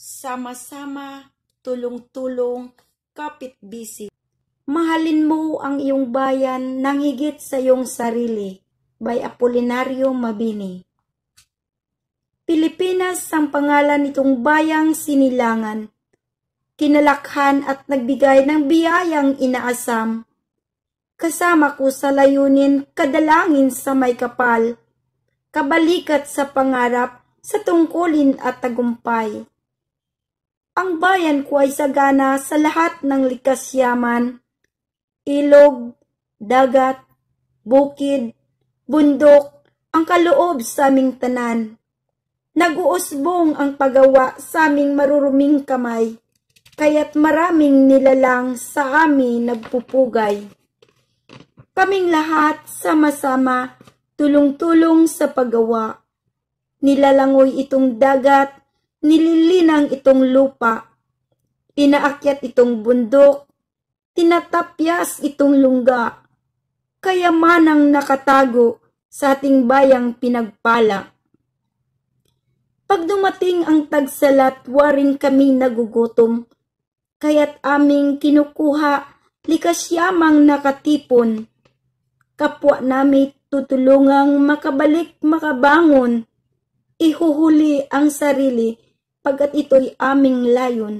Sama-sama, tulong-tulong, kapit-busy. Mahalin mo ang iyong bayan nang higit sa iyong sarili. By Apolinario Mabini Pilipinas ang pangalan nitong bayang sinilangan. Kinalakhan at nagbigay ng biyayang inaasam. Kasama ko sa layunin kadalangin sa may kapal. Kabalikat sa pangarap sa tungkulin at tagumpay. Ang bayan ko ay sagana sa lahat ng likas yaman, ilog, dagat, bukid, bundok, ang kaloob sa aming tanan. Naguusbong ang pagawa sa aming maruruming kamay, kaya't maraming nilalang sa amin nagpupugay. Kaming lahat sama-sama tulong-tulong sa paggawa. Nilalangoy itong dagat Nililinang itong lupa, inaakyat itong bundok, tinatapyas itong lungga, kayamanang nakatago sa ating bayang pinagpala. Pag dumating ang tagsalat, waring kami nagugutom, kaya't aming kinukuha likas yamang nakatipon. Kapwa namin tutulungang makabalik makabangon, ihuhuli ang sarili pagkat ito'y aming layon.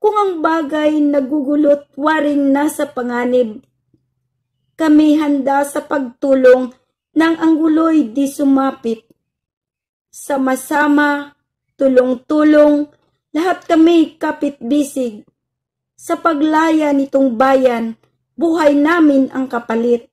Kung ang bagay nagugulot waring nasa panganib, kami handa sa pagtulong nang ang guloy di sumapit. Sama-sama, tulong-tulong, lahat kami kapit-bisig. Sa paglaya nitong bayan, buhay namin ang kapalit.